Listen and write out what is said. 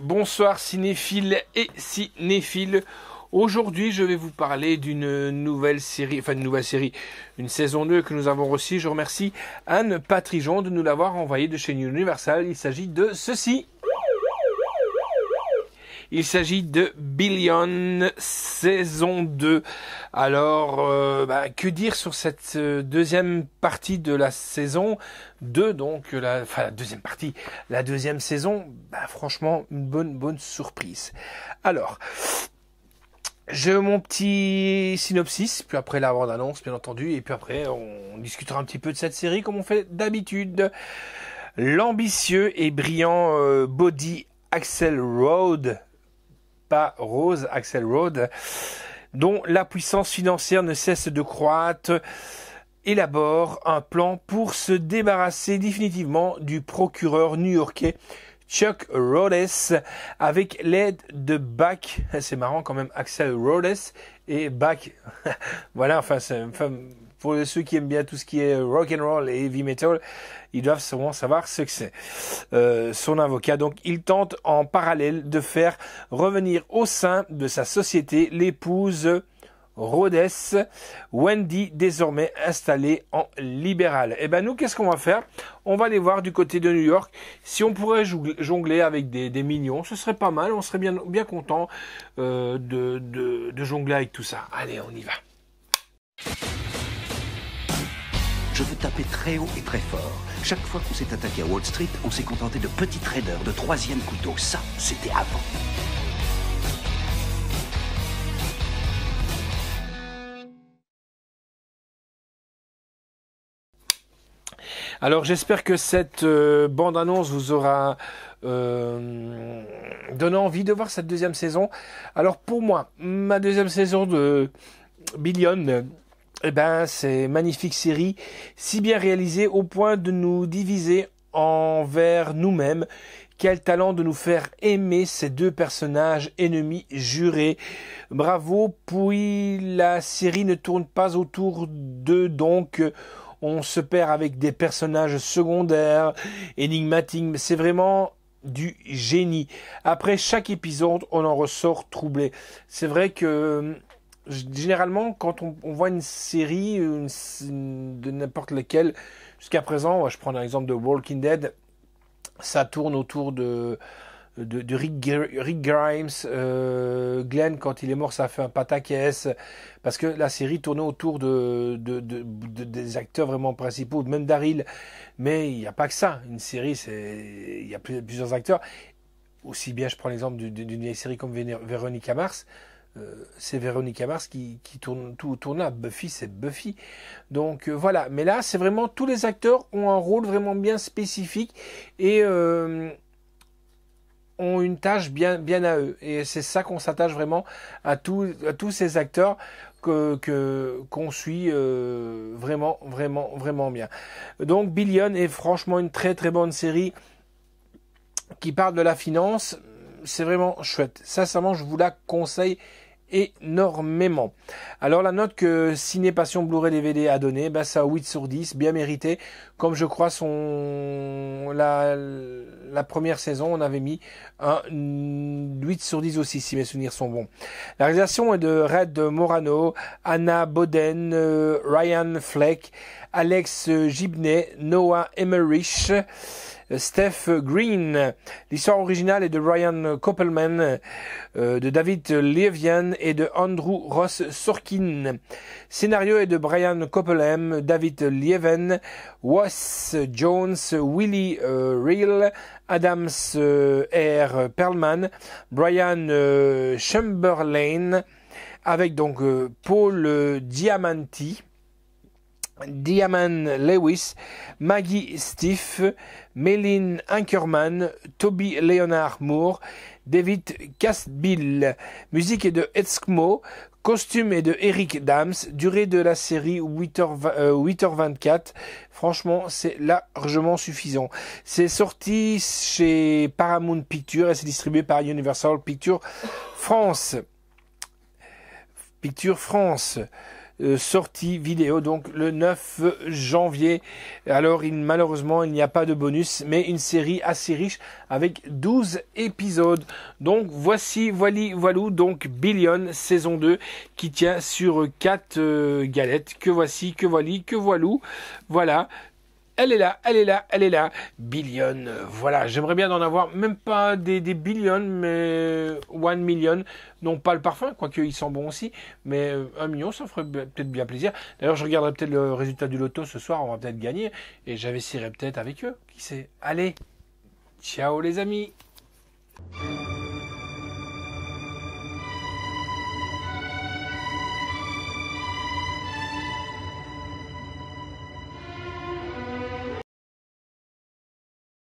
bonsoir cinéphiles et cinéphiles. Aujourd'hui, je vais vous parler d'une nouvelle série, enfin une nouvelle série, une saison 2 que nous avons reçue. Je remercie Anne Patrijon de nous l'avoir envoyée de chez Universal. Il s'agit de ceci. Il s'agit de Billion saison 2. Alors, euh, bah, que dire sur cette euh, deuxième partie de la saison 2 Donc, euh, la, enfin, la deuxième partie, la deuxième saison, bah, franchement, une bonne, bonne surprise. Alors, j'ai mon petit synopsis, puis après la bande-annonce, bien entendu, et puis après, on discutera un petit peu de cette série comme on fait d'habitude. L'ambitieux et brillant Body Axel Road, pas rose, Axelrod, dont la puissance financière ne cesse de croître, élabore un plan pour se débarrasser définitivement du procureur new-yorkais Chuck Rhodes avec l'aide de Bach. C'est marrant quand même, Axel Rhodes et Bach. voilà, enfin, c'est une femme pour ceux qui aiment bien tout ce qui est rock and roll et heavy metal, ils doivent sûrement savoir ce que c'est. Euh, son avocat, donc, il tente en parallèle de faire revenir au sein de sa société l'épouse Rhodes, Wendy, désormais installée en libéral. et eh ben nous, qu'est-ce qu'on va faire On va aller voir du côté de New York si on pourrait jongler avec des, mignons. Ce serait pas mal, on serait bien, content euh, de jongler avec tout ça. Allez, on y va. Je veux taper très haut et très fort. Chaque fois qu'on s'est attaqué à Wall Street, on s'est contenté de petits traders, de troisième couteau. Ça, c'était avant. Alors j'espère que cette euh, bande-annonce vous aura euh, donné envie de voir cette deuxième saison. Alors pour moi, ma deuxième saison de Billion eh ben, ces magnifique série, si bien réalisée au point de nous diviser envers nous-mêmes. Quel talent de nous faire aimer ces deux personnages ennemis jurés. Bravo, puis la série ne tourne pas autour d'eux, donc on se perd avec des personnages secondaires, énigmatiques, mais c'est vraiment du génie. Après chaque épisode, on en ressort troublé. C'est vrai que généralement, quand on, voit une série une, de n'importe laquelle, jusqu'à présent, je prends l'exemple de Walking Dead, ça tourne autour de, de, Rick, Grimes, euh, Glenn, quand il est mort, ça fait un pataquès, parce que la série tournait autour de, des acteurs vraiment principaux, même Daryl, mais il n'y a pas que ça, une série, il y a plusieurs acteurs, aussi bien je prends l'exemple d'une série comme Véronica Mars, euh, c'est Véronica Mars qui, qui, tourne tout tourne Buffy, c'est Buffy. Donc euh, voilà. Mais là, c'est vraiment tous les acteurs ont un rôle vraiment bien spécifique et euh, ont une tâche bien bien à eux. Et c'est ça qu'on s'attache vraiment à tous à tous ces acteurs que qu'on suit vraiment vraiment vraiment bien. Donc Billion est franchement une très très bonne série qui parle de la finance c'est vraiment chouette. Sincèrement, je vous la conseille énormément. Alors la note que Ciné Passion Blu-ray DVD a donnée, ben ça a 8 sur 10, bien mérité. Comme je crois son la, la première saison, on avait mis un 8 sur 10 aussi, si mes souvenirs sont bons. La réalisation est de Red Morano, Anna Boden, euh, Ryan Fleck, Alex Gibney, Noah Emmerich. Euh, Steph Green. L'histoire originale est de Ryan Koppelman, euh, de David Lievian et de Andrew Ross Sorkin. Scénario est de Brian Koppelman, David Lieven, Wes Jones, Willie euh, Real, Adams R. Perlman, Brian Chamberlain, avec donc Paul Diamanti. Diamond Lewis, Maggie Stiff, Melin Ankerman, Toby Leonard Moore, David Castbill. Musique est de Eskmo, costume est de Eric Dams, durée de la série 8h, 8 24 Franchement, c'est largement suffisant. C'est sorti chez Paramount Pictures et c'est distribué par Universal Pictures France. Pictures France. Euh, sortie vidéo, donc le 9 janvier. Alors il, malheureusement il n'y a pas de bonus, mais une série assez riche avec 12 épisodes. Donc voici Voili Voilou, donc Billion saison 2 qui tient sur 4 euh, galettes. Que voici, que voili, que voilou. Voilà. Elle est là, elle est là, elle est là. Billion. Voilà, j'aimerais bien en avoir, même pas des, des billions, mais one million. Non, pas le parfum, quoique il sent bon aussi, mais euh, un million, ça ferait peut-être bien plaisir. D'ailleurs, je regarderai peut-être le résultat du loto ce soir, on va peut-être gagner, et j'investirai peut-être avec eux. Qui sait Allez, ciao les amis.